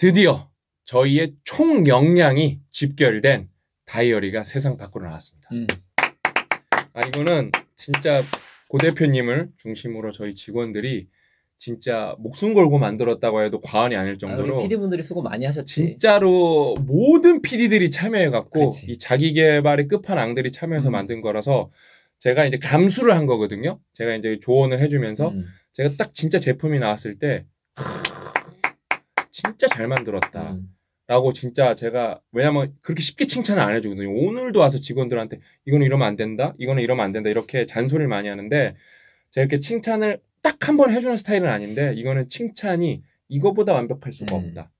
드디어 저희의 총 역량이 집결된 다이어리가 세상 밖으로 나왔습니다. 음. 아 이거는 진짜 고 대표님을 중심으로 저희 직원들이 진짜 목숨 걸고 만들었다고 해도 과언이 아닐 아, 정도로 아, PD분들이 수고 많이 하셨지. 진짜로 모든 PD들이 참여해 갖고 이 자기 개발의 끝판왕들이 참여해서 음. 만든 거라서 제가 이제 감수를 한 거거든요. 제가 이제 조언을 해 주면서 음. 제가 딱 진짜 제품이 나왔을 때 진짜 잘 만들었다. 음. 라고 진짜 제가 왜냐면 그렇게 쉽게 칭찬을 안 해주거든요. 오늘도 와서 직원들한테 이거는 이러면 안 된다, 이거는 이러면 안 된다 이렇게 잔소리를 많이 하는데 제가 이렇게 칭찬을 딱 한 번 해주는 스타일은 아닌데 이거는 칭찬이 이거보다 완벽할 수가 음. 없다.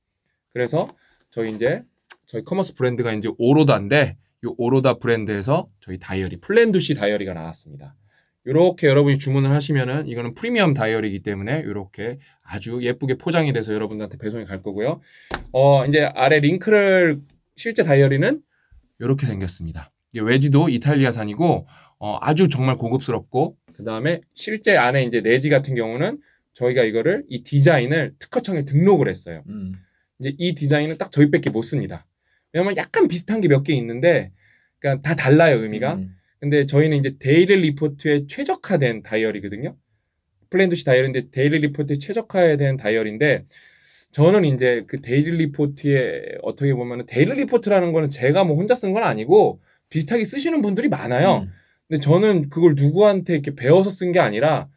그래서 저희 이제 저희 커머스 브랜드가 이제 오로다인데 이 오로다 브랜드에서 저희 다이어리 플랜두시 다이어리가 나왔습니다. 이렇게 여러분이 주문을 하시면은 이거는 프리미엄 다이어리이기 때문에 이렇게 아주 예쁘게 포장이 돼서 여러분들한테 배송이 갈 거고요. 어 이제 아래 링크를 실제 다이어리는 이렇게 생겼습니다. 외지도 이탈리아산이고 어, 아주 정말 고급스럽고 그 다음에 실제 안에 이제 내지 같은 경우는 저희가 이거를 이 디자인을 특허청에 등록을 했어요. 음. 이제 이 디자인은 딱 저희밖에 못 씁니다. 왜냐면 약간 비슷한 게 몇 개 있는데 그러니까 다 달라요 의미가. 음. 근데 저희는 이제 데일리 리포트에 최적화된 다이어리거든요. 플랜도시 다이어리인데 데일리 리포트에 최적화된 다이어리인데 저는 이제 그 데일리 리포트에 어떻게 보면 데일리 리포트라는 거는 제가 뭐 혼자 쓴 건 아니고 비슷하게 쓰시는 분들이 많아요. 음. 근데 저는 그걸 누구한테 이렇게 배워서 쓴 게 아니라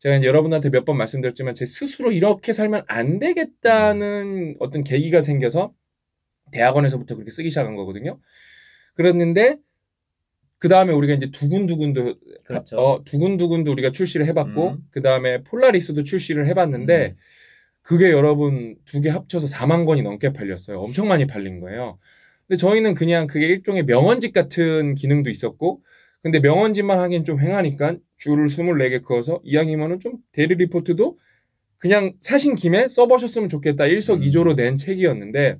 제가 여러분한테 몇 번 말씀드렸지만 제 스스로 이렇게 살면 안 되겠다는 어떤 계기가 생겨서 대학원에서부터 그렇게 쓰기 시작한 거거든요. 그랬는데 그 다음에 우리가 이제 두근두근도 그렇죠. 어, 두근두근도 우리가 출시를 해봤고 음. 그 다음에 폴라리스도 출시를 해봤는데 음. 그게 여러분 두 개 합쳐서 4만 권이 넘게 팔렸어요. 엄청 많이 팔린 거예요. 근데 저희는 그냥 그게 일종의 명언집 같은 기능도 있었고 근데 명언집만 하긴 좀 횡하니까 줄을 24개 그어서 이왕이면은 좀 대리 리포트도 그냥 사신 김에 써보셨으면 좋겠다. 일석이조로 음. 낸 책이었는데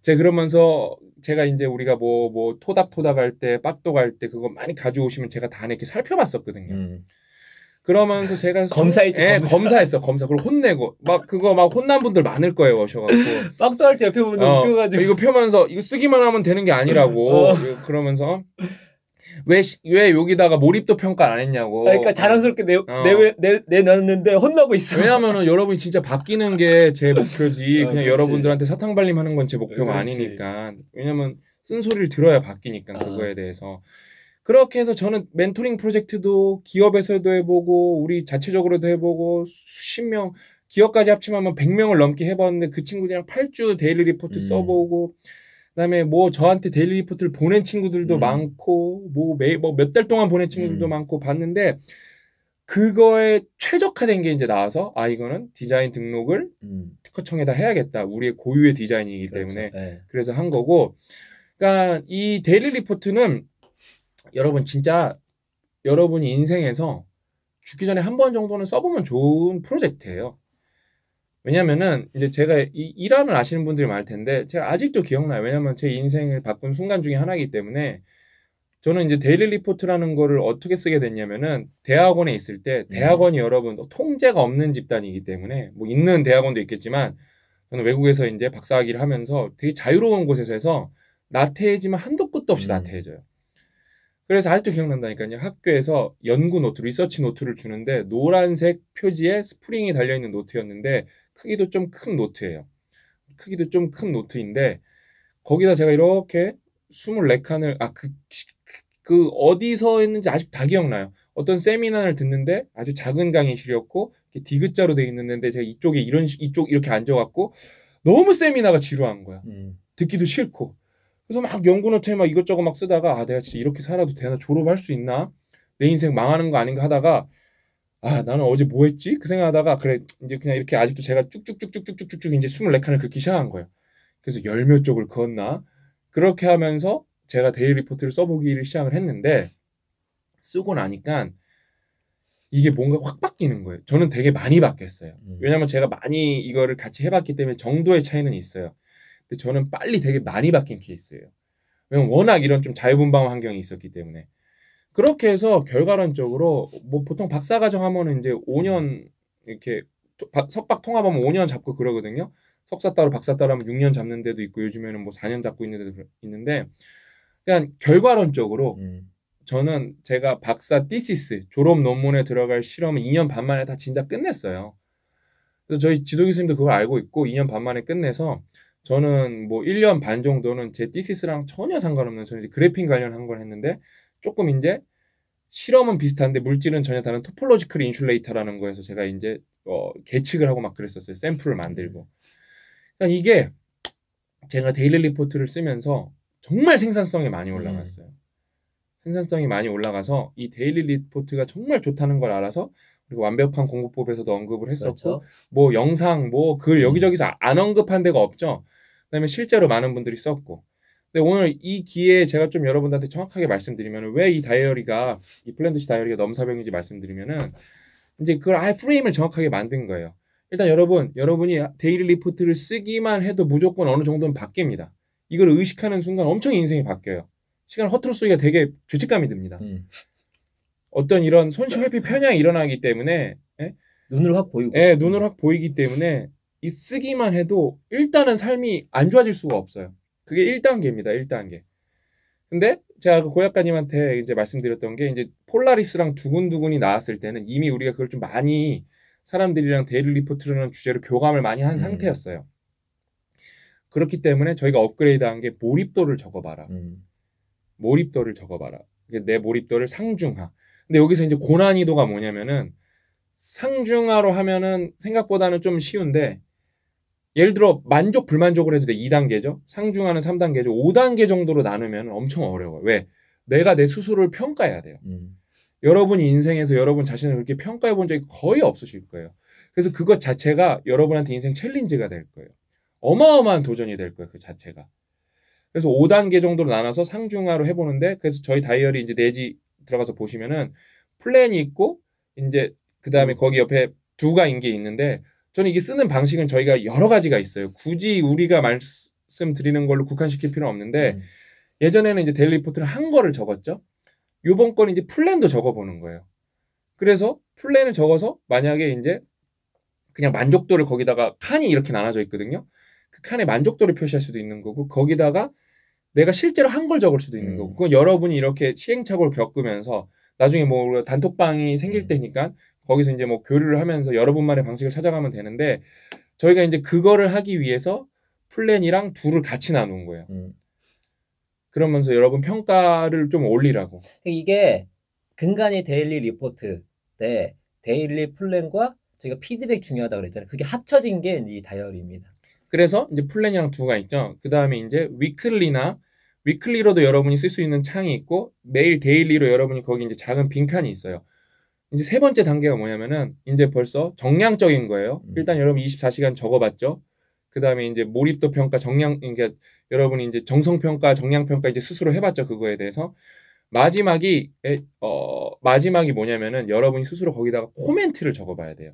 제가 그러면서 제가 이제 우리가 뭐, 뭐, 토닥토닥 할 때, 빡독 할때 그거 많이 가져오시면 제가 다안 이렇게 살펴봤었거든요. 음. 그러면서 제가 검사했죠. 예, 검사. 했어 검사. 그리고 혼내고 막 그거 막 혼난 분들 많을 거예요 오셔가지고 빡도 할때 옆에 분들 어, 웃겨가지고 이거 펴면서 이거 쓰기만 하면 되는 게 아니라고 어. 그러면서 왜, 왜 여기다가 몰입도 평가 안 했냐고. 아, 그러니까 자랑스럽게 내, 어. 내, 내, 내놨는데 혼나고 있어. 왜냐면은 여러분이 진짜 바뀌는 게 제 목표지. 어, 그냥 그렇지. 여러분들한테 사탕 발림 하는 건 제 목표가 네, 그렇지. 아니니까. 왜냐면 쓴소리를 들어야 바뀌니까 아. 그거에 대해서. 그렇게 해서 저는 멘토링 프로젝트도 기업에서도 해보고 우리 자체적으로도 해보고 수십 명 기업까지 합치면 한 100명을 넘게 해봤는데 그 친구들이랑 8주 데일리 리포트 음. 써보고 그다음에 뭐 저한테 데일리 리포트를 보낸 친구들도 음. 많고 뭐매뭐몇 달 동안 보낸 친구들도 음. 많고 봤는데 그거에 최적화된 게 이제 나와서 아 이거는 디자인 등록을 음. 특허청에다 해야겠다 우리의 고유의 디자인이기 그렇죠. 때문에 네. 그래서 한 거고 그러니까 이 데일리 리포트는 여러분 진짜 여러분이 인생에서 죽기 전에 한 번 정도는 써보면 좋은 프로젝트예요. 왜냐면은 이제 제가 이일란는 아시는 분들이 많을 텐데 제가 아직도 기억나요. 왜냐면 제 인생을 바꾼 순간 중에 하나이기 때문에 저는 이제 데일리 리포트라는 거를 어떻게 쓰게 됐냐면은 대학원에 있을 때 음. 대학원이 여러분 통제가 없는 집단이기 때문에 뭐 있는 대학원도 있겠지만 저는 외국에서 이제 박사학위를 하면서 되게 자유로운 곳에서 해서 나태해지만 한도 끝도 없이 음. 나태해져요. 그래서 아직도 기억난다니까요. 학교에서 연구 노트, 리서치 노트를 주는데 노란색 표지에 스프링이 달려있는 노트였는데 크기도 좀 큰 노트예요. 크기도 좀 큰 노트인데 거기다 제가 이렇게 24칸을 아그 그, 그 어디서 했는지 아직 다 기억나요. 어떤 세미나를 듣는데 아주 작은 강의실이었고 디귿자로 돼 있는데 제가 이쪽에 이런 이쪽 이렇게 앉아갖고 너무 세미나가 지루한 거야. 음. 듣기도 싫고 그래서 막 연구 노트에 막 이것저것 막 쓰다가 아 내가 진짜 이렇게 살아도 되나 졸업할 수 있나 내 인생 망하는 거 아닌가 하다가 아, 나는 어제 뭐 했지? 그 생각하다가, 그래, 이제 그냥 이렇게 아직도 제가 쭉쭉쭉쭉쭉쭉쭉 이제 24칸을 긁기 시작한 거예요. 그래서 열몇 쪽을 그었나? 그렇게 하면서 제가 데일 리포트를 써보기를 시작을 했는데, 쓰고 나니까 이게 뭔가 확 바뀌는 거예요. 저는 되게 많이 바뀌었어요. 음. 왜냐면 제가 많이 이거를 같이 해봤기 때문에 정도의 차이는 있어요. 근데 저는 빨리 되게 많이 바뀐 케이스예요. 왜냐면 워낙 이런 좀 자유분방 환경이 있었기 때문에. 그렇게 해서 결과론적으로 뭐 보통 박사과정 하면은 이제 5년 이렇게 석박 통합하면 5년 잡고 그러거든요. 석사 따로 박사 따로 하면 6년 잡는 데도 있고 요즘에는 뭐 4년 잡고 있는 데도 있는데 그냥 결과론적으로 음. 저는 제가 박사 디시스 졸업 논문에 들어갈 실험은 2년 반 만에 다 진짜 끝냈어요. 그래서 저희 지도 교수님도 그걸 알고 있고 2년 반 만에 끝내서 저는 뭐 1년 반 정도는 제 디시스랑 전혀 상관없는 저는 그래핀 관련한 걸 했는데 조금 이제 실험은 비슷한데 물질은 전혀 다른 토폴로지컬 인슐레이터라는 거에서 제가 이제 어, 계측을 하고 막 그랬었어요. 샘플을 만들고. 그러니까 이게 제가 데일리 리포트를 쓰면서 정말 생산성이 많이 음. 올라갔어요. 생산성이 많이 올라가서 이 데일리 리포트가 정말 좋다는 걸 알아서 그리고 완벽한 공부법에서도 언급을 했었고 그렇죠. 뭐 영상 뭐글 음. 여기저기서 안 언급한 데가 없죠. 그다음에 실제로 많은 분들이 썼고 근데 오늘 이 기회에 제가 좀 여러분들한테 정확하게 말씀드리면 왜이 다이어리가 이 플랜드시 다이어리가 넘사벽인지 말씀드리면은 이제 그걸 아예 프레임을 정확하게 만든 거예요. 일단 여러분, 여러분이 데일리 리포트를 쓰기만 해도 무조건 어느 정도는 바뀝니다. 이걸 의식하는 순간 엄청 인생이 바뀌어요. 시간을 허투루 쓰기가 되게 죄책감이 듭니다. 음. 어떤 이런 손실 회피 편향이 일어나기 때문에 예? 눈을 확 보이고 예, 눈을 확 보이기 때문에 이 쓰기만 해도 일단은 삶이 안 좋아질 수가 없어요. 그게 1단계입니다. 1단계. 근데 제가 그 고약가님한테 이제 말씀드렸던 게 이제 폴라리스랑 두근두근이 나왔을 때는 이미 우리가 그걸 좀 많이 사람들이랑 데일리 리포트라는 주제로 교감을 많이 한 음. 상태였어요. 그렇기 때문에 저희가 업그레이드한 게 몰입도를 적어봐라. 음. 몰입도를 적어봐라. 내 몰입도를 상중하. 근데 여기서 이제 고난이도가 뭐냐면은 상중하로 하면은 생각보다는 좀 쉬운데 예를 들어 만족 불만족을 해도 돼 2단계죠. 상중하는 3단계죠. 5단계 정도로 나누면 엄청 어려워요. 왜? 내가 내 스스로를 평가해야 돼요. 음. 여러분이 인생에서 여러분 자신을 그렇게 평가해 본 적이 거의 없으실 거예요. 그래서 그것 자체가 여러분한테 인생 챌린지가 될 거예요. 어마어마한 도전이 될 거예요. 그 자체가. 그래서 5단계 정도로 나눠서 상중하로 해보는데 그래서 저희 다이어리 이제 내지 네 들어가서 보시면은 플랜이 있고 이제 그 다음에 음. 거기 옆에 두가 인게 있는데 저는 이게 쓰는 방식은 저희가 여러 가지가 있어요. 굳이 우리가 말씀드리는 걸로 국한시킬 필요는 없는데 음. 예전에는 이제 데일리 리포트를 한 거를 적었죠. 요번 건 이제 플랜도 적어보는 거예요. 그래서 플랜을 적어서 만약에 이제 그냥 만족도를 거기다가 칸이 이렇게 나눠져 있거든요. 그 칸에 만족도를 표시할 수도 있는 거고 거기다가 내가 실제로 한 걸 적을 수도 있는 음. 거고 그건 여러분이 이렇게 시행착오를 겪으면서 나중에 뭐 단톡방이 생길 음. 때니까 거기서 이제 뭐 교류를 하면서 여러분만의 방식을 찾아가면 되는데 저희가 이제 그거를 하기 위해서 플랜이랑 둘을 같이 나눈 거예요. 음. 그러면서 여러분 평가를 좀 올리라고. 이게 근간이 데일리 리포트 때 데일리 플랜과 저희가 피드백 중요하다고 그랬잖아요. 그게 합쳐진 게 이 다이어리입니다. 그래서 이제 플랜이랑 두가 있죠. 그 다음에 이제 위클리나 위클리로도 여러분이 쓸 수 있는 창이 있고 매일 데일리로 여러분이 거기 이제 작은 빈칸이 있어요. 이제 세 번째 단계가 뭐냐면은 이제 벌써 정량적인 거예요. 음. 일단 여러분 24시간 적어봤죠. 그다음에 이제 몰입도 평가, 정량 그러니까 여러분 이제 정성 평가, 정량 평가 이제 스스로 해봤죠 그거에 대해서 마지막이 에, 어 마지막이 뭐냐면은 여러분이 스스로 거기다가 코멘트를 적어봐야 돼요.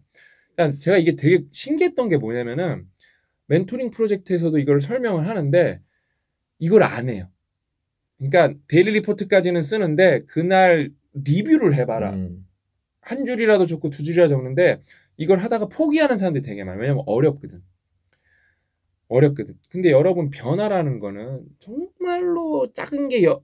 일단 제가 이게 되게 신기했던 게 뭐냐면은 멘토링 프로젝트에서도 이걸 설명을 하는데 이걸 안 해요. 그러니까 데일리 리포트까지는 쓰는데 그날 리뷰를 해봐라. 음. 한 줄이라도 적고 두 줄이라도 적는데 이걸 하다가 포기하는 사람들이 되게 많아요. 왜냐면 어렵거든. 어렵거든. 근데 여러분 변화라는 거는 정말로 작은 게 여,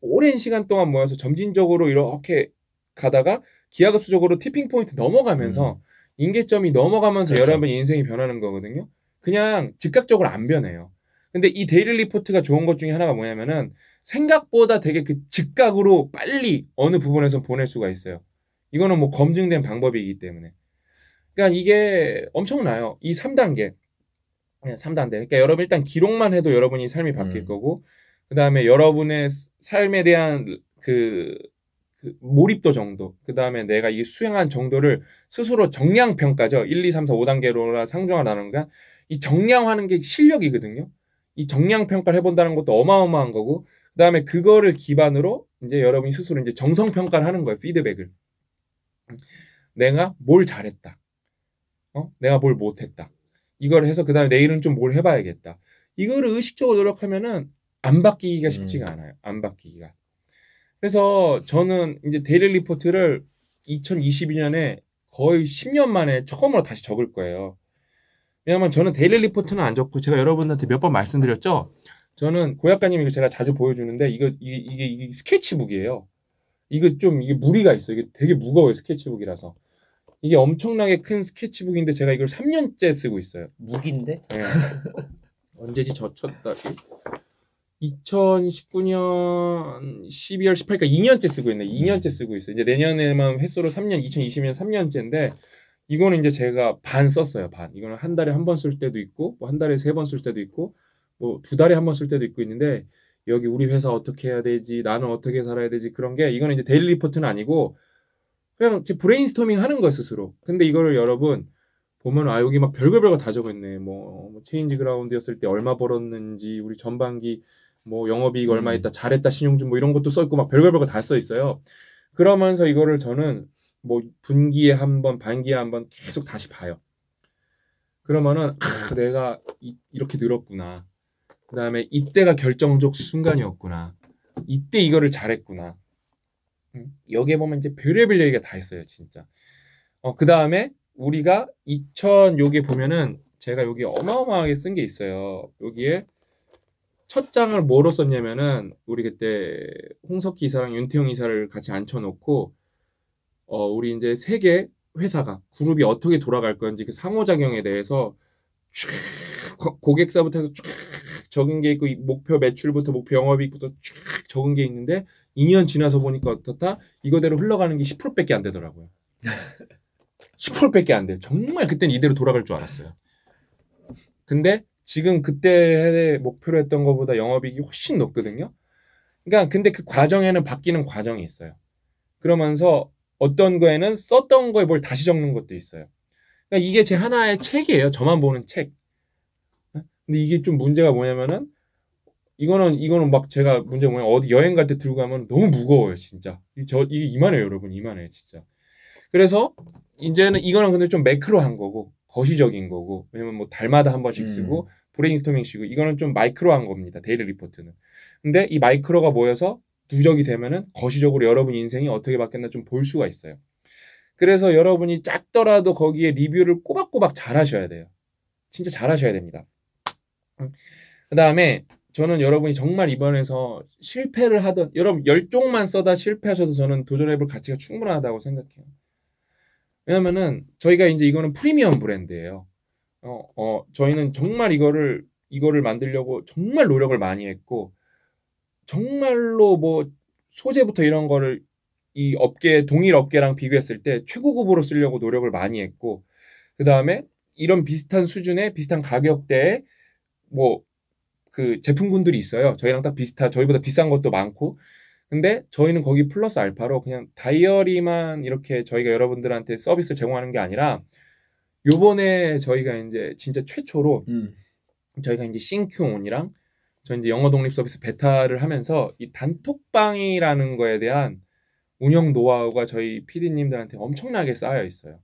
오랜 시간 동안 모여서 점진적으로 이렇게 가다가 기하급수적으로 티핑 포인트 넘어가면서 음. 인계점이 넘어가면서 그렇죠. 여러분 인생이 변하는 거거든요. 그냥 즉각적으로 안 변해요. 근데 이 데일리 리포트가 좋은 것 중에 하나가 뭐냐면은 생각보다 되게 그 즉각으로 빨리 어느 부분에서 보낼 수가 있어요. 이거는 뭐 검증된 방법이기 때문에. 그러니까 이게 엄청나요. 이 3단계. 3단계. 예, 그러니까 여러분 일단 기록만 해도 여러분이 삶이 바뀔 음. 거고, 그 다음에 여러분의 삶에 대한 그, 그 몰입도 정도, 그 다음에 내가 이 수행한 정도를 스스로 정량평가죠. 1, 2, 3, 4, 5단계로라 상정하라는 건, 이 정량하는 게 실력이거든요. 이 정량평가를 해본다는 것도 어마어마한 거고, 그 다음에 그거를 기반으로 이제 여러분이 스스로 이제 정성평가를 하는 거예요. 피드백을. 내가 뭘 잘했다. 어? 내가 뭘 못했다. 이걸 해서 그다음에 내일은 좀 뭘 해봐야겠다. 이거를 의식적으로 노력하면은 안 바뀌기가 음. 쉽지가 음. 않아요. 안 바뀌기가. 그래서 저는 이제 데일리 리포트를 2022년에 거의 10년 만에 처음으로 다시 적을 거예요. 왜냐면 하 저는 데일리 리포트는 안 적고 제가 여러분한테 몇 번 말씀드렸죠. 저는 고약가님 이거 제가 자주 보여주는데 이거 이게, 이게, 이게 스케치북이에요. 이거 좀 이게 무리가 있어. 이게 되게 무거워요 스케치북이라서. 이게 엄청나게 큰 스케치북인데 제가 이걸 3년째 쓰고 있어요. 무기인데? 네. 언제지 젖혔다 2019년 12월 18일, 까 2년째 쓰고 있네. 2년째 음. 쓰고 있어요. 이제 내년에만 횟수로 3년, 2020년 3년째인데, 이거는 이제 제가 반 썼어요, 반. 이거는 한 달에 한 번 쓸 때도 있고, 뭐한 달에 세 번 쓸 때도 있고, 뭐 두 달에 한 번 쓸 때도 있고 있는데, 여기 우리 회사 어떻게 해야 되지, 나는 어떻게 살아야 되지 그런 게 이거는 이제 데일리 리포트는 아니고 그냥 제 브레인스토밍 하는 거예요 스스로. 근데 이거를 여러분 보면 아 여기 막 별거 별거 다 적어 있네. 뭐, 뭐, 체인지 그라운드였을 때 얼마 벌었는지 우리 전반기 뭐 영업이익 음. 얼마 했다, 잘했다 신용준 뭐 이런 것도 써 있고 막 별거 별거 다 써 있어요. 그러면서 이거를 저는 뭐 분기에 한 번, 반기에 한 번 계속 다시 봐요. 그러면은 아, 내가 이, 이렇게 늘었구나. 그 다음에 이때가 결정적 순간이었구나. 이때 이거를 잘했구나. 음, 여기에 보면 이제 별의별 얘기가 다 있어요, 진짜. 어, 그 다음에 우리가 2000 여기 보면은 제가 여기 어마어마하게 쓴 게 있어요. 여기에 첫 장을 뭐로 썼냐면은 우리 그때 홍석희 이사랑 윤태용 이사를 같이 앉혀놓고 어, 우리 이제 세계 회사가 그룹이 어떻게 돌아갈 건지 그 상호작용에 대해서 쭉 고객사부터 해서 쭉 적은 게 있고 목표 매출부터 목표 영업이익부터 쫙 적은 게 있는데 2년 지나서 보니까 어떻다? 이거대로 흘러가는 게 10%밖에 안 되더라고요. 10%밖에 안 돼. 정말 그때는 이대로 돌아갈 줄 알았어요. 근데 지금 그때 목표로 했던 것보다 영업이익이 훨씬 높거든요. 그러니까 근데 그 과정에는 바뀌는 과정이 있어요. 그러면서 어떤 거에는 썼던 거에 뭘 다시 적는 것도 있어요. 그러니까 이게 제 하나의 책이에요. 저만 보는 책. 근데 이게 좀 문제가 뭐냐면은 이거는 이거는 막 제가 문제 뭐냐 어디 여행 갈 때 들고 가면 너무 무거워요 진짜 저 이게 이만해요 여러분 이만해 진짜 그래서 이제는 이거는 근데 좀 매크로한 거고 거시적인 거고 왜냐면 뭐 달마다 한 번씩 음. 쓰고 음. 브레인스토밍 쉬고 이거는 좀 마이크로한 겁니다 데일리 리포트는 근데 이 마이크로가 모여서 누적이 되면은 거시적으로 여러분 인생이 어떻게 바뀌었나 좀 볼 수가 있어요 그래서 여러분이 작더라도 거기에 리뷰를 꼬박꼬박 잘 하셔야 돼요 진짜 잘 하셔야 됩니다 그 다음에 저는 여러분이 정말 이번에서 실패를 하든 여러분 열종만 써다 실패하셔도 저는 도전해볼 가치가 충분하다고 생각해요. 왜냐면은 저희가 이제 이거는 프리미엄 브랜드예요. 어, 어 저희는 정말 이거를 이거를 만들려고 정말 노력을 많이 했고 정말로 뭐 소재부터 이런 거를 이 업계 동일 업계랑 비교했을 때 최고급으로 쓰려고 노력을 많이 했고 그 다음에 이런 비슷한 수준의 비슷한 가격대에 뭐그 제품군들이 있어요. 저희랑 딱 비슷한 저희보다 비싼 것도 많고 근데 저희는 거기 플러스 알파로 그냥 다이어리만 이렇게 저희가 여러분들한테 서비스를 제공하는 게 아니라 요번에 저희가 이제 진짜 최초로 음. 저희가 이제 싱큐온이랑 저 이제 영어 독립 서비스 베타를 하면서 이 단톡방이라는 거에 대한 운영 노하우가 저희 피디님들한테 엄청나게 쌓여 있어요.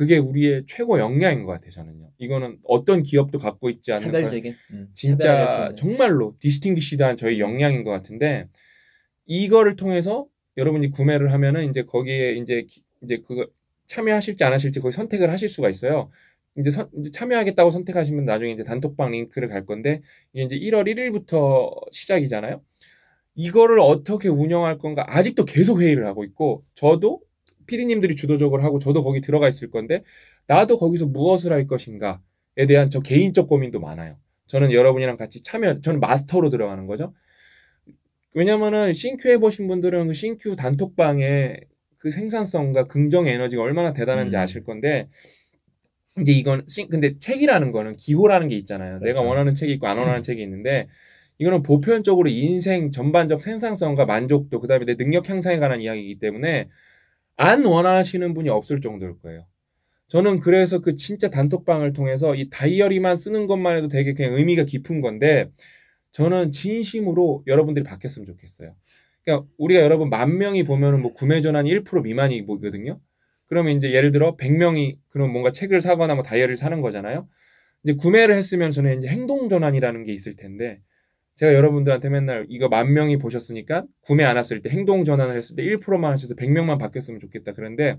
그게 우리의 최고 역량인 것 같아요. 저는요. 이거는 어떤 기업도 갖고 있지 않은 차별적인 음, 진짜 정말로 디스팅기시드한 저희 역량인 것 같은데 이거를 통해서 여러분이 구매를 하면은 이제 거기에 이제 이제 그거 참여하실지 안 하실지 거기 선택을 하실 수가 있어요. 이제, 선, 이제 참여하겠다고 선택하시면 나중에 이제 단톡방 링크를 갈 건데 이게 이제 1월 1일부터 시작이잖아요. 이거를 어떻게 운영할 건가 아직도 계속 회의를 하고 있고 저도 피디님들이 주도적으로 하고 저도 거기 들어가 있을 건데 나도 거기서 무엇을 할 것인가에 대한 저 개인적 고민도 많아요. 저는 여러분이랑 같이 참여, 저는 마스터로 들어가는 거죠. 왜냐면은 싱큐 해보신 분들은 그 싱큐 단톡방에 그 생산성과 긍정 에너지가 얼마나 대단한지 음. 아실 건데 이제 이건 싱, 근데 책이라는 거는 기호라는 게 있잖아요. 그렇죠. 내가 원하는 책이 있고 안 원하는 책이 있는데 이거는 보편적으로 인생 전반적 생산성과 만족도 그다음에 내 능력 향상에 관한 이야기이기 때문에 안 원하시는 분이 없을 정도일 거예요. 저는 그래서 그 진짜 단톡방을 통해서 이 다이어리만 쓰는 것만 해도 되게 그냥 의미가 깊은 건데 저는 진심으로 여러분들이 바뀌었으면 좋겠어요. 그러니까 우리가 여러분 만 명이 보면은 뭐 구매 전환 1% 미만이거든요. 그러면 이제 예를 들어 100명이 그럼 뭔가 책을 사거나 뭐 다이어리를 사는 거잖아요. 이제 구매를 했으면 저는 이제 행동 전환이라는 게 있을 텐데 제가 여러분들한테 맨날 이거 만 명이 보셨으니까 구매 안 했을 때 행동 전환을 했을 때 1%만 하셔서 100명만 바뀌었으면 좋겠다. 그런데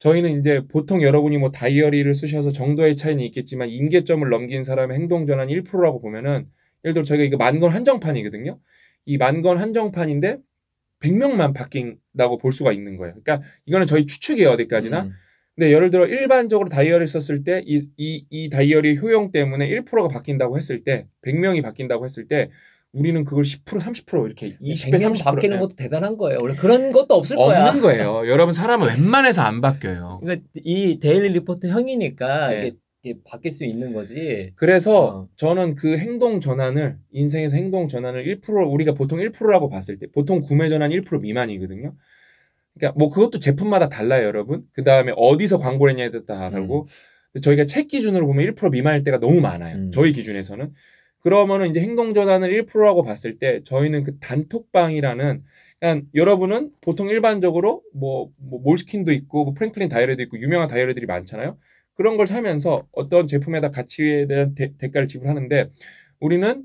저희는 이제 보통 여러분이 뭐 다이어리를 쓰셔서 정도의 차이는 있겠지만 임계점을 넘긴 사람의 행동 전환 1%라고 보면은 예를 들어 저희가 이거 만 건 한정판이거든요. 이 만 건 한정판인데 100명만 바뀐다고 볼 수가 있는 거예요. 그러니까 이거는 저희 추측이에요. 어디까지나. 음. 근데 예를 들어 일반적으로 다이어리 썼을 때 이 이 이 다이어리 효용 때문에 1%가 바뀐다고 했을 때 100명이 바뀐다고 했을 때 우리는 그걸 10% 30% 이렇게 20배 30% 바뀌는 예. 것도 대단한 거예요. 원래 그런 것도 없을 없는 거야. 없는 거예요. 여러분 사람은 웬만해서 안 바뀌어요. 그러니까 이 데일리 리포트 형이니까 네. 이게, 이게, 바뀔 수 있는 거지. 그래서 어. 저는 그 행동 전환을 인생에서 행동 전환을 1% 우리가 보통 1%라고 봤을 때 보통 구매 전환 1% 미만이거든요. 그러니까 뭐 그것도 제품마다 달라요, 여러분. 그 다음에 어디서 광고를 했냐에 따라 고 음. 저희가 책 기준으로 보면 1% 미만일 때가 너무 많아요. 음. 저희 기준에서는. 그러면은 이제 행동 전환을 1%라고 봤을 때 저희는 그 단톡방이라는 그러 그러니까 여러분은 보통 일반적으로 뭐, 뭐 몰스킨도 있고 뭐 프랭클린 다이어리도 있고 유명한 다이어리들이 많잖아요. 그런 걸 사면서 어떤 제품에다 가치에 대한 대, 대가를 지불하는데 우리는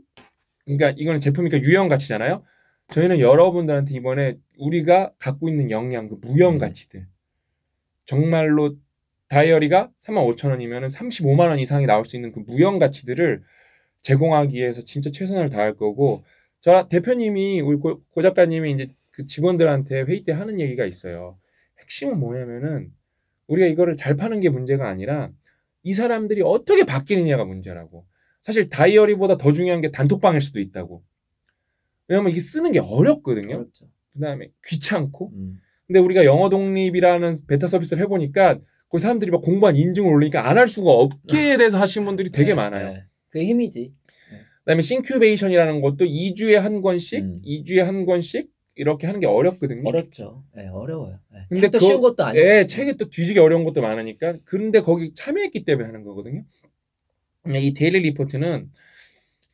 그러니까 이거는 제품이니까 그러니까 유형 가치잖아요. 저희는 여러분들한테 이번에 우리가 갖고 있는 역량, 그 무형 음. 가치들 정말로 다이어리가 3만 5천 원이면 35만 원 이상이 나올 수 있는 그 무형 가치들을 제공하기 위해서 진짜 최선을 다할 거고 저 대표님이 우리 고, 고 작가님이 이제 그 직원들한테 회의 때 하는 얘기가 있어요. 핵심은 뭐냐면은 우리가 이거를 잘 파는 게 문제가 아니라 이 사람들이 어떻게 바뀌느냐가 문제라고. 사실 다이어리보다 더 중요한 게 단톡방일 수도 있다고. 왜냐면 이게 쓰는 게 어렵거든요. 그렇죠. 그다음에 귀찮고. 음. 근데 우리가 영어 독립이라는 베타 서비스를 해보니까 거기 사람들이 막 공부한 인증을 올리니까 안 할 수가 없게에 대해서 아. 하시는 분들이 되게 네, 많아요. 네. 그 힘이지. 네. 그다음에 싱큐베이션이라는 것도 2주에 한 권씩, 음. 2주에 한 권씩 이렇게 하는 게 어렵거든요. 어렵죠. 네, 어려워요. 네. 근데 또 쉬운 것도 아니고. 예, 책이 또 뒤지게 어려운 것도 많으니까. 그런데 거기 참여했기 때문에 하는 거거든요. 이 데일리 리포트는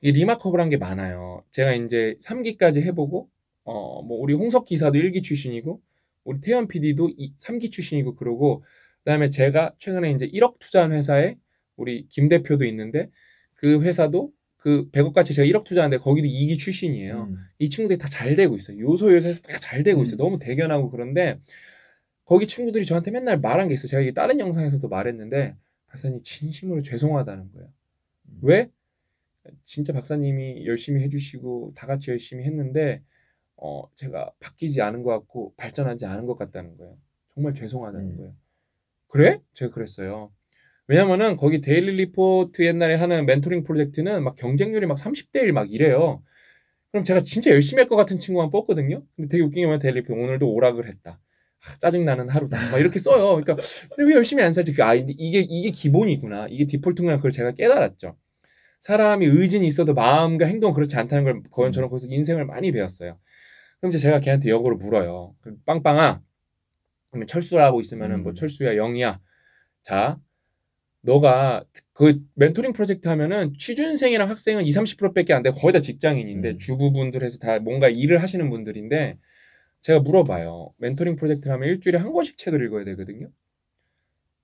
이 리마커블한 게 많아요. 제가 이제 3기까지 해보고 어 뭐 우리 홍석 기사도 1기 출신이고 우리 태연 PD도 3기 출신이고 그러고 그다음에 제가 최근에 이제 1억 투자한 회사에 우리 김 대표도 있는데 그 회사도 그 100억 같이 제가 1억 투자하는데 거기도 2기 출신이에요. 음. 이 친구들이 다 잘 되고 있어요. 요소요소에서 다 잘 되고 있어요. 음. 너무 대견하고 그런데 거기 친구들이 저한테 맨날 말한 게 있어요. 제가 이게 다른 영상에서도 말했는데 박사님 진심으로 죄송하다는 거예요. 음. 왜? 진짜 박사님이 열심히 해주시고 다 같이 열심히 했는데 어, 제가 바뀌지 않은 것 같고 발전하지 않은 것 같다는 거예요. 정말 죄송하다는 음. 거예요. 그래? 제가 그랬어요. 왜냐면은 거기 데일리 리포트 옛날에 하는 멘토링 프로젝트는 막 경쟁률이 막 30대 1 막 이래요. 그럼 제가 진짜 열심히 할 것 같은 친구만 뽑거든요. 근데 되게 웃긴 게 뭐냐 데일리 리포트 오늘도 오락을 했다. 아, 짜증나는 하루다. 막 이렇게 써요. 그러니까 왜 열심히 안 살지? 그 아, 이게 이게 기본이구나. 이게 디폴트구나. 그걸 제가 깨달았죠. 사람이 의지는 있어도 마음과 행동은 그렇지 않다는 걸거연 저는 음. 거기서 인생을 많이 배웠어요. 그럼 이제 제가 걔한테 역으로 물어요. 그 빵빵아, 그러면 철수라고 있으면 뭐 음. 뭐 철수야, 영이야. 자, 너가 그 멘토링 프로젝트 하면은 취준생이랑 학생은 20, 30%밖에 안 돼. 거의 다 직장인인데 음. 주부분들 해서 다 뭔가 일을 하시는 분들인데 제가 물어봐요. 멘토링 프로젝트를 하면 일주일에 한 권씩 책을 읽어야 되거든요.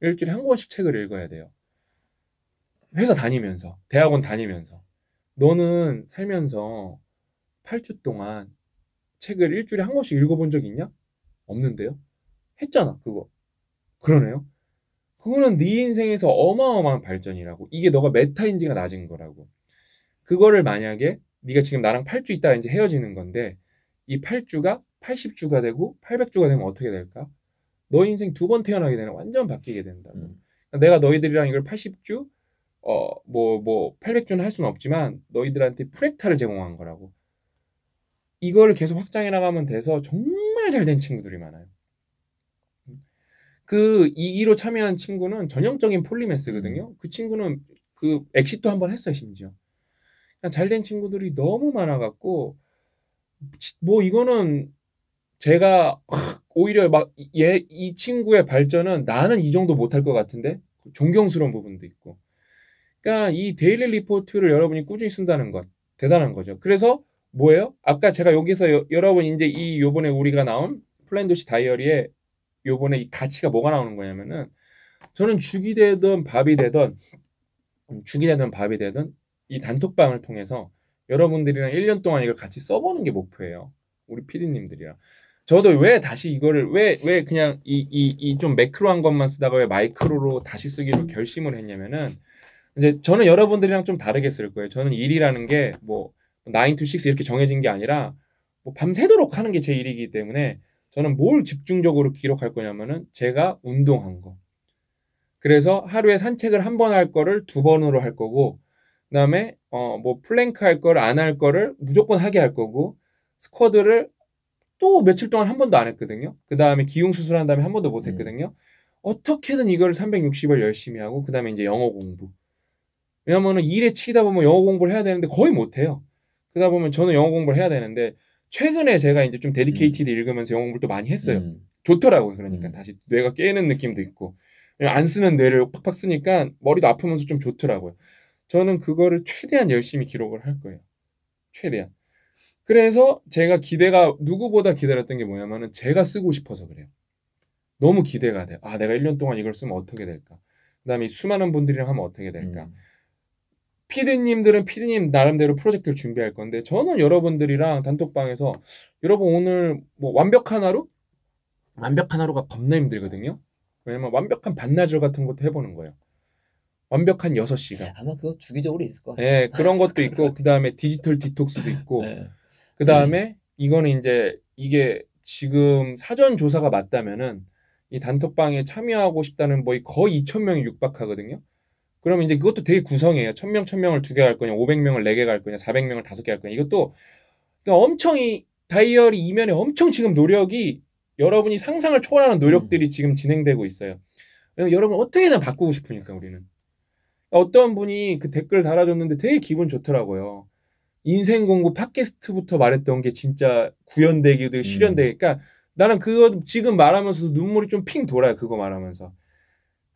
일주일에 한 권씩 책을 읽어야 돼요. 회사 다니면서, 대학원 다니면서, 너는 살면서 8주 동안 책을 일주일에 한 권씩 읽어본 적 있냐? 없는데요? 했잖아, 그거. 그러네요? 그거는 네 인생에서 어마어마한 발전이라고. 이게 너가 메타인지가 낮은 거라고. 그거를 만약에 네가 지금 나랑 8주 있다 이제 헤어지는 건데 이 8주가 80주가 되고 800주가 되면 어떻게 될까? 너 인생 두 번 태어나게 되는 완전 바뀌게 된다 음. 내가 너희들이랑 이걸 80주, 어뭐뭐 펠렉주는 뭐, 할 수는 없지만 너희들한테 프레타를 제공한 거라고 이걸 계속 확장해 나가면 돼서 정말 잘 된 친구들이 많아요. 그 2기로 참여한 친구는 전형적인 폴리메스거든요. 음. 그 친구는 그 엑시도 한번 했어요 심지어. 잘 된 친구들이 너무 많아갖고 뭐 이거는 제가 오히려 막 얘 이 친구의 발전은 나는 이 정도 못할 것 같은데 존경스러운 부분도 있고 그러니까 이 데일리 리포트를 여러분이 꾸준히 쓴다는 것 대단한 거죠. 그래서 뭐예요? 아까 제가 여기서 여, 여러분 이제 이 요번에 우리가 나온 플랜 도시 다이어리에 요번에 이 가치가 뭐가 나오는 거냐면은 저는 죽이 되든 밥이 되든 죽이 되든 밥이 되든 이 단톡방을 통해서 여러분들이랑 1년 동안 이걸 같이 써보는 게 목표예요. 우리 피디님들이랑. 저도 왜 다시 이거를 왜 왜 그냥 이 이 이 좀 매크로한 것만 쓰다가 왜 마이크로로 다시 쓰기로 결심을 했냐면은 이제 저는 여러분들이랑 좀 다르게 쓸 거예요. 저는 일이라는 게 뭐9 to 6 이렇게 정해진 게 아니라 뭐 밤새도록 하는 게 제 일이기 때문에 저는 뭘 집중적으로 기록할 거냐면은 제가 운동한 거. 그래서 하루에 산책을 한 번 할 거를 두 번으로 할 거고 그다음에 어 뭐 플랭크 할 거를 안 할 거를 무조건 하게 할 거고 스쿼드를 또 며칠 동안 한 번도 안 했거든요. 그다음에 기흉 수술한 다음에 한 번도 못 음. 했거든요. 음. 어떻게든 이걸 360을 열심히 하고 그다음에 이제 영어 공부. 왜냐면은 일에 치다 보면 영어 공부를 해야 되는데 거의 못 해요. 그러다 보면 저는 영어 공부를 해야 되는데 최근에 제가 이제 좀 데디케이티드 음. 읽으면서 영어 공부를 또 많이 했어요. 음. 좋더라고요. 그러니까 음. 다시 뇌가 깨는 느낌도 있고 안 쓰는 뇌를 팍팍 쓰니까 머리도 아프면서 좀 좋더라고요. 저는 그거를 최대한 열심히 기록을 할 거예요. 최대한. 그래서 제가 기대가 누구보다 기다렸던 게 뭐냐면은 제가 쓰고 싶어서 그래요. 너무 기대가 돼요. 아, 내가 1년 동안 이걸 쓰면 어떻게 될까? 그다음에 수많은 분들이랑 하면 어떻게 될까? 음. 피디님들은 피디님 나름대로 프로젝트를 준비할 건데 저는 여러분들이랑 단톡방에서 여러분 오늘 뭐 완벽한 하루? 완벽한 하루가 겁나 힘들거든요. 왜냐면 완벽한 반나절 같은 것도 해보는 거예요. 완벽한 6시간. 아마 그거 주기적으로 있을 거예요. 네, 예, 그런 것도 있고 그다음에 디지털 디톡스도 있고 네. 그다음에 이거는 이제 이게 지금 사전 조사가 맞다면은 이 단톡방에 참여하고 싶다는 뭐 거의 2천 명이 육박하거든요. 그러면 이제 그것도 되게 구성이에요. 천명 1000명, 천명을 두 개 할 거냐, 오백 명을 네 개 갈 거냐, 사백 명을 다섯 개 할 거냐. 이것도 그러니까 엄청 이 다이어리 이면에 엄청 지금 노력이 여러분이 상상을 초월하는 노력들이 음. 지금 진행되고 있어요. 여러분 어떻게든 바꾸고 싶으니까 우리는. 그러니까 어떤 분이 그 댓글 달아줬는데 되게 기분 좋더라고요. 인생 공부 팟캐스트부터 말했던 게 진짜 구현되기도 음. 실현되니까 그러니까 나는 그거 지금 말하면서도 눈물이 좀 핑 돌아요. 그거 말하면서.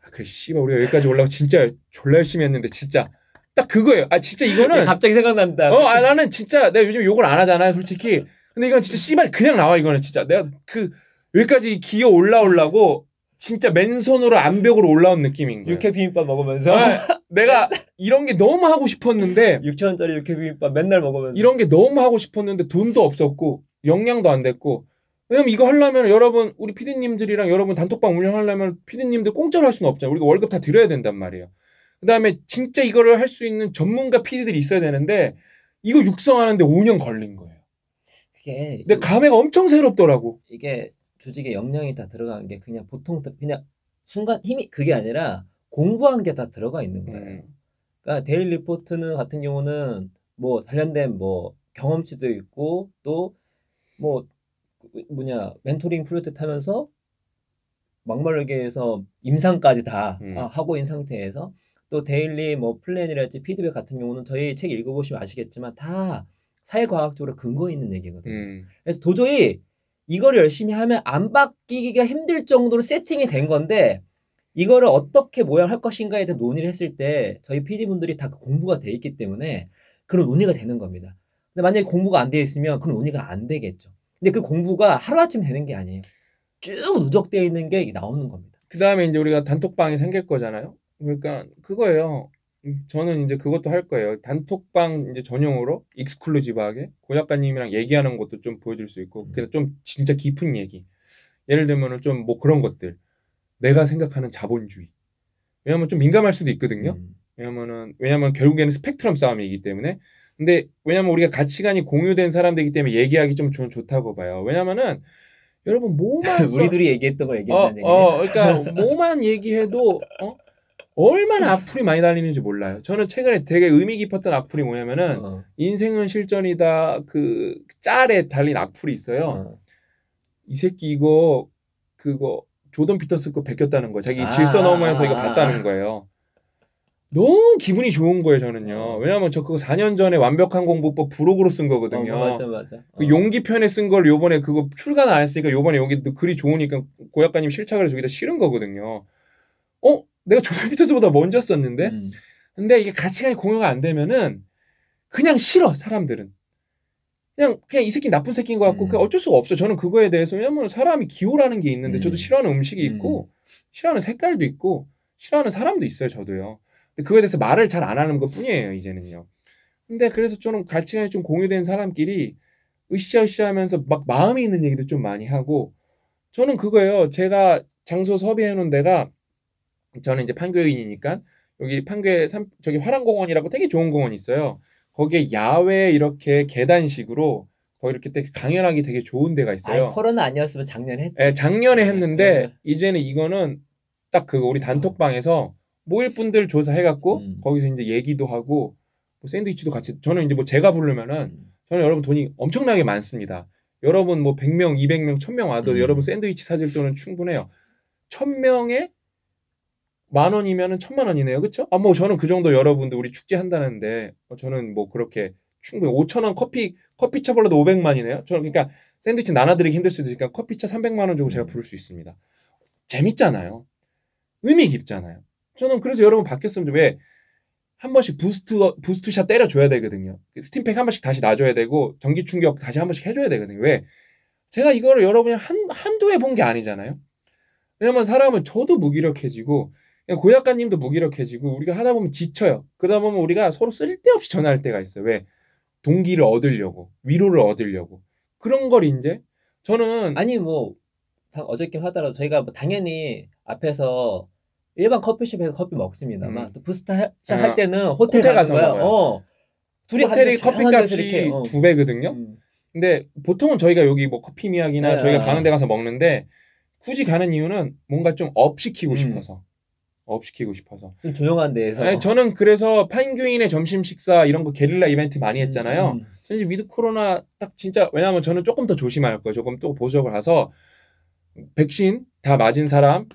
아, 그래 씨발 우리가 여기까지 올라가 진짜 졸라 열심히 했는데 진짜 딱 그거예요. 아 진짜 이거는 갑자기 생각난다. 어, 아, 나는 진짜 내가 요즘 욕을 안 하잖아요, 솔직히. 근데 이건 진짜 씨발 그냥 나와 이거는 진짜 내가 그 여기까지 기어 올라오려고 진짜 맨손으로 암벽으로 올라온 느낌인 거예요. 육회 비빔밥 먹으면서 네. 내가 이런 게 너무 하고 싶었는데 6천 원짜리 육회 비빔밥 맨날 먹으면서 이런 게 너무 하고 싶었는데 돈도 없었고 영양도 안 됐고 왜냐면 이거 하려면 여러분 우리 피디님들이랑 여러분 단톡방 운영하려면 피디님들 공짜로 할 수는 없잖아요. 우리가 월급 다 드려야 된단 말이에요. 그다음에 진짜 이거를 할 수 있는 전문가 피디들이 있어야 되는데 이거 육성하는데 5년 걸린 거예요. 그게 근데 감회가 엄청 새롭더라고. 이게 조직의 역량이 다 들어간 게 그냥 보통 그냥 순간 힘이 그게 아니라 공부한 게 다 들어가 있는 거예요. 음. 그러니까 데일 리포트는 같은 경우는 뭐 관련된 뭐 경험치도 있고 또뭐 뭐냐 멘토링 프로젝트 타면서 막말르게에서 임상까지 다 음. 아, 하고 있는 상태에서 또 데일리 뭐플랜이라든지 피드백 같은 경우는 저희 책 읽어보시면 아시겠지만 다 사회과학적으로 근거 있는 얘기거든요. 음. 그래서 도저히 이걸 열심히 하면 안 바뀌기가 힘들 정도로 세팅이 된 건데 이거를 어떻게 모양할 것인가에 대한 논의를 했을 때 저희 PD분들이 다 그 공부가 돼 있기 때문에 그런 논의가 되는 겁니다. 근데 만약에 공부가 안 돼 있으면 그런 논의가 안 되겠죠. 근데 그 공부가 하루아침 되는 게 아니에요. 쭉 누적되어 있는 게 나오는 겁니다. 그 다음에 이제 우리가 단톡방이 생길 거잖아요. 그러니까 그거예요. 음, 저는 이제 그것도 할 거예요. 단톡방 이제 전용으로 익스클루지브하게 고 작가님이랑 얘기하는 것도 좀 보여줄 수 있고, 음. 그좀 진짜 깊은 얘기. 예를 들면은 좀 뭐 그런 것들. 내가 생각하는 자본주의. 왜냐면 좀 민감할 수도 있거든요. 음. 왜냐면은 왜냐면 결국에는 스펙트럼 싸움이기 때문에 근데 왜냐면 우리가 가치관이 공유된 사람들이기 때문에 얘기하기 좀, 좋다고 봐요. 왜냐면은 여러분 뭐만 써... 우리들이 얘기했던 거 얘기했다는 얘기. 어, 어, 그러니까 뭐만 얘기해도 어? 얼마나 악플이 많이 달리는지 몰라요. 저는 최근에 되게 의미 깊었던 악플이 뭐냐면은 어. 인생은 실전이다 그 짤에 달린 악플이 있어요. 어. 이 새끼 이거 그거 조던 피터스 거 베꼈다는 거 자기 아~ 질서 넘어서 이거 봤다는 거예요. 너무 기분이 좋은 거예요 저는요. 어. 왜냐하면 저 그거 4년 전에 완벽한 공부법 부록으로 쓴 거거든요. 어, 맞아 맞아. 그 어. 용기 편에 쓴 걸 요번에 그거 출간 안 했으니까 요번에 여기 글이 좋으니까 고약가님 실착을 저기다 실은 거거든요. 어 내가 조별 비터스보다 먼저 썼는데 음. 근데 이게 가치관이 공유가 안 되면은 그냥 싫어 사람들은. 그냥 그냥 이 새끼 나쁜 새끼인 것 같고 음. 어쩔 수가 없어. 저는 그거에 대해서 왜냐면 사람이 기호라는 게 있는데 음. 저도 싫어하는 음식이 있고 음. 싫어하는 색깔도 있고 싫어하는 사람도 있어요. 저도요. 그거에 대해서 말을 잘 안 하는 것 뿐이에요, 이제는요. 근데 그래서 저는 가치관이 좀 공유된 사람끼리 으쌰으쌰 하면서 막 마음이 있는 얘기도 좀 많이 하고 저는 그거예요. 제가 장소 섭외해 놓은 데가 저는 이제 판교인이니까 여기 판교에 삼, 저기 화랑공원이라고 되게 좋은 공원이 있어요. 거기에 야외 이렇게 계단식으로 거의 이렇게 되게 강연하기 되게 좋은 데가 있어요. 아니, 코로나 아니었으면 작년에 했죠. 예, 네, 작년에 했는데 네. 이제는 이거는 딱 그 우리 단톡방에서 모일 분들 조사해갖고 음. 거기서 이제 얘기도 하고 뭐 샌드위치도 같이 저는 이제 뭐 제가 부르면은 음. 저는 여러분 돈이 엄청나게 많습니다. 여러분 뭐 100명, 200명, 1000명 와도 음. 여러분 샌드위치 사줄 돈은 충분해요. 1000명에 만 원이면은 1만 원이네요. 그쵸아뭐 저는 그 정도 여러분들 우리 축제 한다는데 뭐 저는 뭐 그렇게 충분히 5천 원 커피 커피차 벌러도 500만이네요. 저는 그러니까 샌드위치 나눠 드리기 힘들 수도 있으니까 커피차 300만 원 주고 제가 부를 수 있습니다. 재밌잖아요. 의미 깊잖아요. 저는 그래서 여러분 바뀌었으면 왜한 번씩 부스트 부스트샷 때려줘야 되거든요. 그 스팀팩 한 번씩 다시 놔줘야 되고 전기 충격 다시 한 번씩 해줘야 되거든요. 왜 제가 이거를 여러분이 한 한두 해본게 아니잖아요. 왜냐면 사람은 저도 무기력해지고 고약관님도 무기력해지고 우리가 하다 보면 지쳐요. 그러다 보면 우리가 서로 쓸데없이 전화할 때가 있어요. 왜 동기를 얻으려고 위로를 얻으려고 그런 걸 이제 저는 아니 뭐 어저께 하더라도 저희가 뭐 당연히 앞에서 일반 커피숍에서 커피 먹습니다만 음. 또 부스타 할 아, 때는 호텔, 호텔 가서 거야. 어. 둘이 호텔이 커피값이 이렇게, 어. 두 배거든요. 음. 근데 보통은 저희가 여기 뭐 커피 미학이나 네, 저희가 아. 가는 데 아. 가서 먹는데 굳이 가는 이유는 뭔가 좀 업 시키고 음. 싶어서. 업 시키고 싶어서. 좀 조용한 데에서. 네, 저는 그래서 판교인의 점심 식사 이런 거 게릴라 이벤트 많이 음, 했잖아요. 음. 저는 위드 코로나 딱 진짜 왜냐하면 저는 조금 더 조심할 거예요. 조금 또보수적으 가서 백신 다 맞은 사람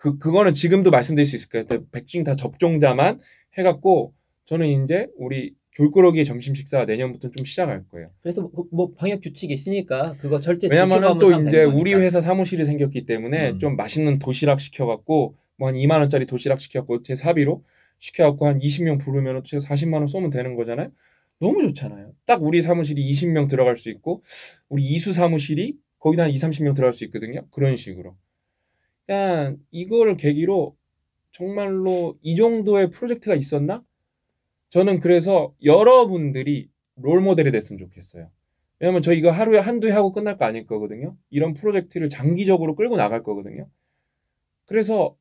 그 그거는 지금도 말씀드릴 수 있을 것 같아요. 백신 다 접종자만 해갖고 저는 이제 우리 졸꾸러기 점심 식사 가 내년부터 는좀 시작할 거예요. 그래서 뭐, 뭐 방역 규칙이 있으니까 그거 절대 왜냐하면 또 이제 우리 회사 사무실이 생겼기 때문에 음. 좀 맛있는 도시락 시켜갖고 뭐 한 2만 원짜리 도시락 시켜갖고 제 사비로 시켜갖고 한 20명 부르면 최소 40만 원 쏘면 되는 거잖아요. 너무 좋잖아요. 딱 우리 사무실이 20명 들어갈 수 있고 우리 이수 사무실이 거기다 한 2, 30명 들어갈 수 있거든요. 그런 식으로. 약간 이거를 계기로 정말로 이 정도의 프로젝트가 있었나? 저는 그래서 여러분들이 롤 모델이 됐으면 좋겠어요. 왜냐면 저 이거 하루에 한두 해 하고 끝날 거 아닐 거거든요. 이런 프로젝트를 장기적으로 끌고 나갈 거거든요. 그래서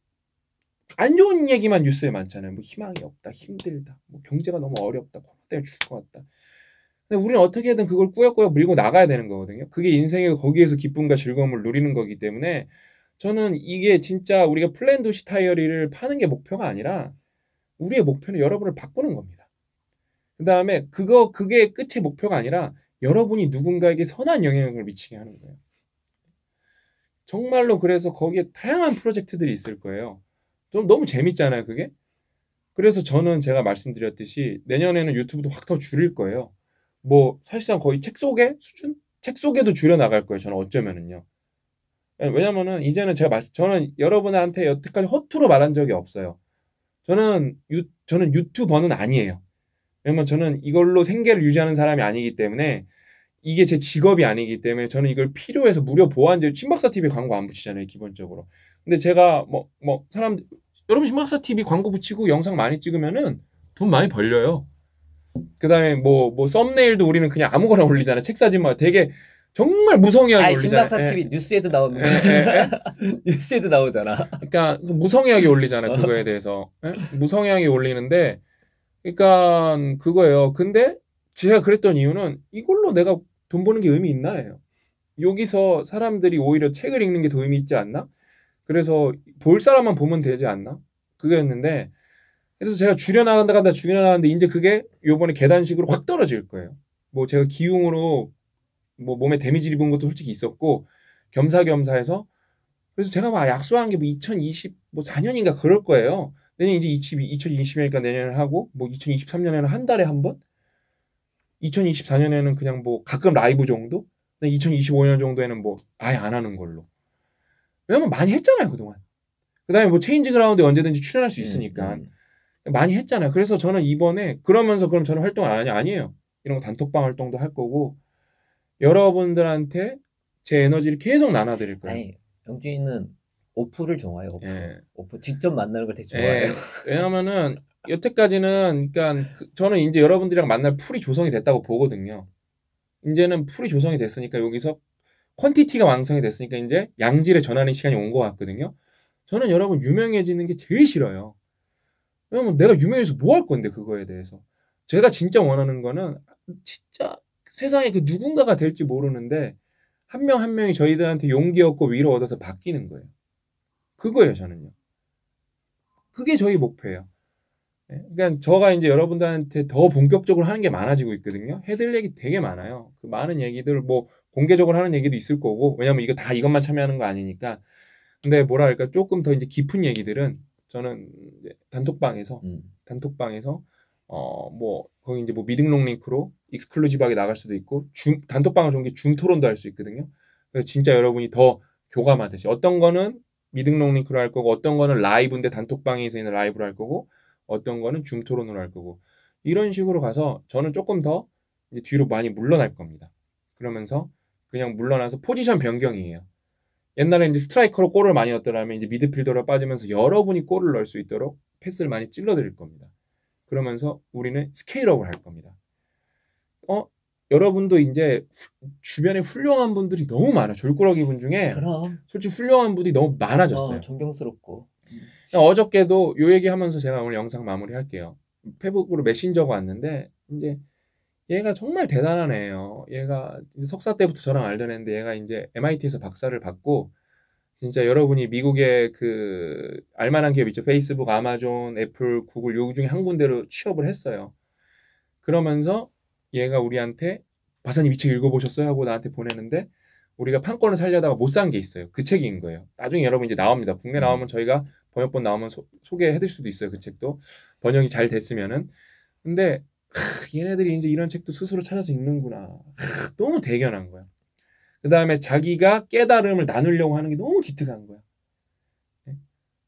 안 좋은 얘기만 뉴스에 많잖아요. 뭐 희망이 없다, 힘들다, 뭐 경제가 너무 어렵다, 코로나 때문에 죽을 것 같다. 근데 우리는 어떻게든 그걸 꾸역꾸역 밀고 나가야 되는 거거든요. 그게 인생의 거기에서 기쁨과 즐거움을 누리는 거기 때문에 저는 이게 진짜 우리가 플랜 도시 타이어리를 파는 게 목표가 아니라 우리의 목표는 여러분을 바꾸는 겁니다. 그 다음에 그거 그게 끝의 목표가 아니라 여러분이 누군가에게 선한 영향을 미치게 하는 거예요. 정말로 그래서 거기에 다양한 프로젝트들이 있을 거예요. 좀 너무 재밌잖아요, 그게. 그래서 저는 제가 말씀드렸듯이 내년에는 유튜브도 확 더 줄일 거예요. 뭐 사실상 거의 책 속에 수준? 책속에도 줄여 나갈 거예요. 저는 어쩌면은요. 예, 왜냐면은 이제는 제가 말, 저는 여러분한테 여태까지 허투루 말한 적이 없어요. 저는 유, 저는 유튜버는 아니에요. 왜냐면 저는 이걸로 생계를 유지하는 사람이 아니기 때문에 이게 제 직업이 아니기 때문에 저는 이걸 필요해서 무료 보완제 친박사 TV 광고 안 붙이잖아요 기본적으로. 근데 제가 뭐뭐 뭐 사람 여러분 신박사 TV 광고 붙이고 영상 많이 찍으면은 돈 많이 벌려요. 그다음에 뭐뭐 뭐 썸네일도 우리는 그냥 아무거나 올리잖아요. 책 사진 막 되게 정말 무성의하게 올리잖아요. 신사 TV 예. 뉴스에도 나오는 예, 예, 뉴스에도 나오잖아. 그러니까 그 무성의하게 올리잖아요. 그거에 대해서 예? 무성의하게 올리는데, 그러니까 그거예요. 근데 제가 그랬던 이유는 이걸로 내가 돈 버는 게 의미 있나예요. 여기서 사람들이 오히려 책을 읽는 게 더 의미 있지 않나? 그래서 볼 사람만 보면 되지 않나? 그거였는데 그래서 제가 줄여나간다 간다 줄여나가는데 이제 그게 요번에 계단식으로 확 떨어질 거예요. 뭐 제가 기웅으로 뭐 몸에 데미지 를 입은 것도 솔직히 있었고 겸사겸사해서 그래서 제가 막 약속한 게 뭐 2024년인가 뭐 그럴 거예요. 내년 이제 20, 2020년이니까 내년에 하고 뭐 2023년에는 한 달에 한 번, 2024년에는 그냥 뭐 가끔 라이브 정도, 2025년 정도에는 뭐 아예 안 하는 걸로. 왜냐면 많이 했잖아요 그동안. 그다음에 뭐 체인지 그라운드 언제든지 출연할 수 음, 있으니까 음, 음. 많이 했잖아요. 그래서 저는 이번에 그러면서 그럼 저는 활동 을안 하냐 아니에요. 이런 거 단톡방 활동도 할 거고 여러분들한테 제 에너지를 계속 나눠드릴 거예요. 아니, 영준이는 오프를 좋아해요. 오프. 예. 오프 직접 만나는 걸 되게 좋아해요. 예. 왜냐면은 여태까지는 그러니까 그, 저는 이제 여러분들이랑 만날 풀이 조성이 됐다고 보거든요. 이제는 풀이 조성이 됐으니까 여기서 퀀티티가 완성이 됐으니까 이제 양질에 전하는 시간이 온 것 같거든요. 저는 여러분 유명해지는 게 제일 싫어요. 왜냐면 내가 유명해서 뭐 할 건데 그거에 대해서 제가 진짜 원하는 거는 진짜 세상에 그 누군가가 될지 모르는데 한 명한 한 명이 저희들한테 용기 얻고 위로 얻어서 바뀌는 거예요. 그거예요, 저는요. 그게 저희 목표예요. 예? 그러니까 저가 이제 여러분들한테 더 본격적으로 하는 게 많아지고 있거든요. 해드릴 얘기 되게 많아요. 그 많은 얘기들 뭐 공개적으로 하는 얘기도 있을 거고 왜냐면 이거 다 이것만 참여하는 거 아니니까. 근데 뭐랄까 조금 더 이제 깊은 얘기들은 저는 이제 단톡방에서 음. 단톡방에서 어뭐 거기 이제 뭐 미등록 링크로 익스클루지브하게 나갈 수도 있고 중, 단톡방을 좋은 게 중토론도 할 수 있거든요. 그래서 진짜 여러분이 더 교감하듯이 어떤 거는 미등록 링크로 할 거고 어떤 거는 라이브인데 단톡방에서 있는 라이브로 할 거고 어떤 거는 줌토론으로 할 거고 이런 식으로 가서 저는 조금 더 이제 뒤로 많이 물러날 겁니다. 그러면서 그냥 물러나서 포지션 변경이에요. 옛날에 이제 스트라이커로 골을 많이 넣었더라면 이제 미드필더로 빠지면서 여러분이 골을 넣을 수 있도록 패스를 많이 찔러 드릴 겁니다. 그러면서 우리는 스케일업을 할 겁니다. 어? 여러분도 이제 후, 주변에 훌륭한 분들이 너무 많아. 졸꾸러기 분 중에 그럼. 솔직히 훌륭한 분이 너무 많아졌어요. 어, 존경스럽고. 어저께도 요 얘기하면서 제가 오늘 영상 마무리할게요. 페북으로 메신저가 왔는데 이제 얘가 정말 대단하네요. 얘가 석사 때부터 저랑 알던 애인데 얘가 이제 MIT에서 박사를 받고 진짜 여러분이 미국의 그 알만한 기업 있죠. 페이스북, 아마존, 애플, 구글 요 중에 한 군데로 취업을 했어요. 그러면서 얘가 우리한테 바사님이 책 읽어보셨어요? 하고 나한테 보내는데 우리가 판권을 살려다가 못 산 게 있어요. 그 책인 거예요. 나중에 여러분 이제 나옵니다. 국내 음. 나오면 저희가 번역본 나오면 소, 개해드릴 수도 있어요. 그 책도 번역이 잘 됐으면은. 근데 하, 얘네들이 이제 이런 책도 스스로 찾아서 읽는구나. 하, 너무 대견한 거야. 그 다음에 자기가 깨달음을 나누려고 하는 게 너무 기특한 거야. 네?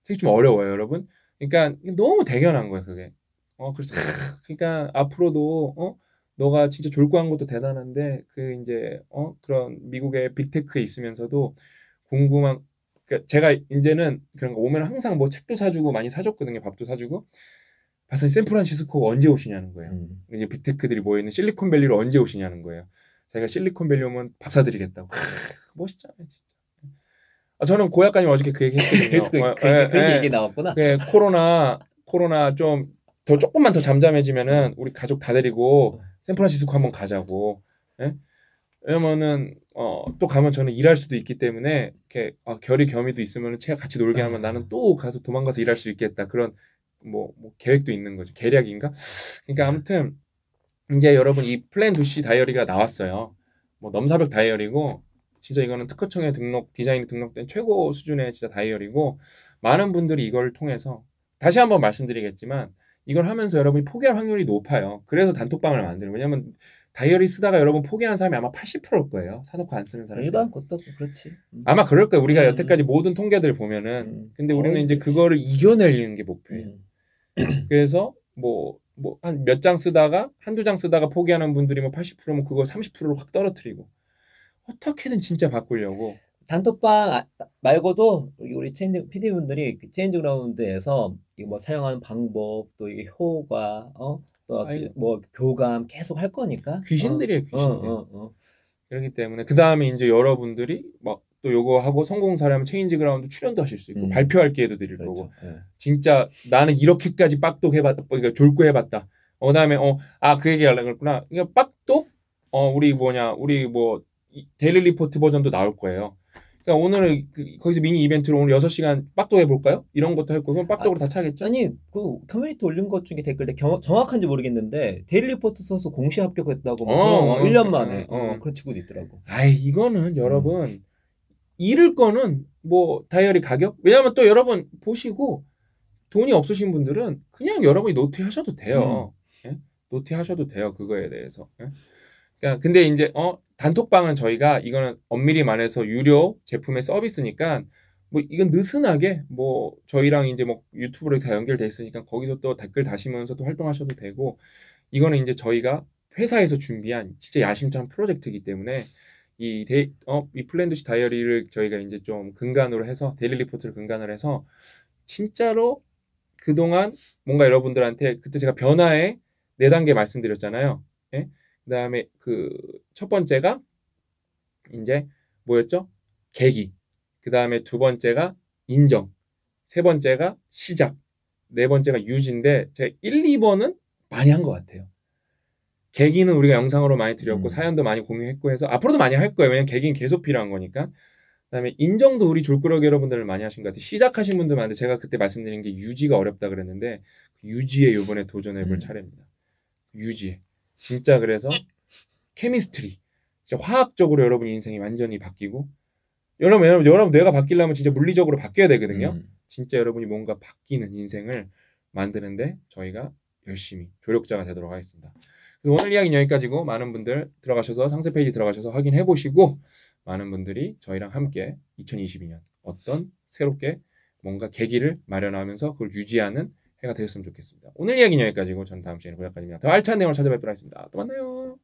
되게 좀 어려워요, 여러분. 그러니까 너무 대견한 거예 그게. 어, 그래서 그러니까 앞으로도 어, 너가 진짜 졸구한 것도 대단한데 그 이제 어, 그런 미국의 빅테크에 있으면서도 궁금한 그러니까 제가 이제는 그런 거 오면 항상 뭐 책도 사주고 많이 사줬거든요, 밥도 사주고. 박사님 샌프란시스코 언제 오시냐는 거예요. 음. 이제 빅테크들이 모여 있는 실리콘밸리로 언제 오시냐는 거예요. 자기가 실리콘밸리 오면 밥 사드리겠다고. 크, 멋있잖아요, 진짜. 아, 저는 고약관이 어저께 그 얘기 했거든요. 그 어, 그, 그, 그, 그 얘기 나왔구나. 네, 코로나, 코로나 좀 더 조금만 더 잠잠해지면은 우리 가족 다 데리고 샌프란시스코 한번 가자고. 예? 왜냐면은 어, 또 가면 저는 일할 수도 있기 때문에 이렇게 아, 결이 겸이도 있으면 은 제가 같이 놀게 하면 아. 나는 또 가서 도망가서 일할 수 있겠다 그런 뭐, 뭐 계획도 있는 거죠 계략인가 그러니까 아무튼 이제 여러분 이 플랜 두시 다이어리가 나왔어요. 뭐 넘사벽 다이어리고 진짜 이거는 특허청에 등록 디자인 등록된 최고 수준의 진짜 다이어리고 많은 분들이 이걸 통해서 다시 한번 말씀드리겠지만 이걸 하면서 여러분이 포기할 확률이 높아요. 그래서 단톡방을 만드는 왜냐면 다이어리 쓰다가 여러분 포기하는 사람이 아마 80%일 거예요. 사놓고 안 쓰는 사람. 일반 것도 그렇지. 음. 아마 그럴 거예요. 우리가 음. 여태까지 모든 통계들 보면은 음. 근데 우리는 이제 그거를 이겨내는 게 목표예요. 음. 그래서 뭐 뭐한몇장 쓰다가 한두 장 쓰다가 포기하는 분들이면 80%면 뭐 뭐 그거 30%로 확 떨어뜨리고 어떻게든 진짜 바꾸려고 단톡방 아, 말고도 우리 체인지 PD 분들이 그 체인지 그라운드에서 뭐 사용하는 방법 또 이게 효과 어? 또 뭐 교감 계속 할 거니까 귀신들이에요 어, 어 귀신들 어, 어, 그렇기 때문에 그 다음에 이제 여러분들이 막또 요거 하고 성공사라면 체인지 그라운드 출연도 하실 수 있고 음. 발표할 기회도 드릴 그렇죠. 거고 네. 진짜 나는 이렇게까지 빡독 해봤다 그러니까 졸고 해봤다 어 그다음에 어 아 그 얘기 하려고 그랬구나 그러니까 빡독 어 우리 뭐냐 우리 뭐 데일리 리포트 버전도 나올 거예요 그러니까 오늘은 그, 거기서 미니 이벤트로 오늘 여섯 시간 빡도 해볼까요? 이런 것도 했고 그럼 빡도로 아, 다 차겠죠? 아니 그 커뮤니티 올린 것 중에 댓글에 정확한지 모르겠는데 데일리 포트 써서 공시 합격했다고 뭐 어, 어, 1년 만에 어, 어, 그런 친구도 있더라고. 아 이거는 여러분 음. 잃을 거는 뭐 다이어리 가격? 왜냐하면 또 여러분 보시고 돈이 없으신 분들은 그냥 여러분이 노트 하셔도 돼요. 음. 예? 노트 하셔도 돼요. 그거에 대해서. 예? 그러니까 근데 이제 어 단톡방은 저희가 이거는 엄밀히 말해서 유료 제품의 서비스니까 뭐 이건 느슨하게 뭐 저희랑 이제 뭐 유튜브로 다 연결돼 있으니까 거기서 또 댓글 다시면서 또 활동하셔도 되고 이거는 이제 저희가 회사에서 준비한 진짜 야심찬 프로젝트이기 때문에 이, 데이, 어, 이 플랜드시 다이어리를 저희가 이제 좀 근간으로 해서 데일리 리포트를 근간으로 해서 진짜로 그동안 뭔가 여러분들한테 그때 제가 변화의 네 단계 말씀드렸잖아요. 예? 그다음에 그 첫 번째가 이제 뭐였죠? 계기. 그다음에 두 번째가 인정. 세 번째가 시작. 네 번째가 유지인데 제 1, 2번은 많이 한 것 같아요. 계기는 우리가 영상으로 많이 드렸고 음. 사연도 많이 공유했고 해서 앞으로도 많이 할 거예요. 왜냐면 계기는 계속 필요한 거니까. 그다음에 인정도 우리 졸꾸러기 여러분들 많이 하신 것 같아요. 시작하신 분들 많은데 제가 그때 말씀드린 게 유지가 어렵다 그랬는데 유지에 요번에 도전해볼 음. 차례입니다. 유지. 진짜 그래서 케미스트리. 진짜 화학적으로 여러분 인생이 완전히 바뀌고 여러분 여러분 여러분 뇌가 바뀌려면 진짜 물리적으로 바뀌어야 되거든요. 음. 진짜 여러분이 뭔가 바뀌는 인생을 만드는데 저희가 열심히 조력자가 되도록 하겠습니다. 오늘 이야기는 여기까지고 많은 분들 들어가셔서 상세 페이지 들어가셔서 확인해 보시고 많은 분들이 저희랑 함께 2022년 어떤 새롭게 뭔가 계기를 마련하면서 그걸 유지하는 해가 되었으면 좋겠습니다. 오늘 이야기는 여기까지고 저 다음 시간에 고약까지입니다. 더 알찬 내용을 찾아뵙도록 하겠습니다. 또 만나요.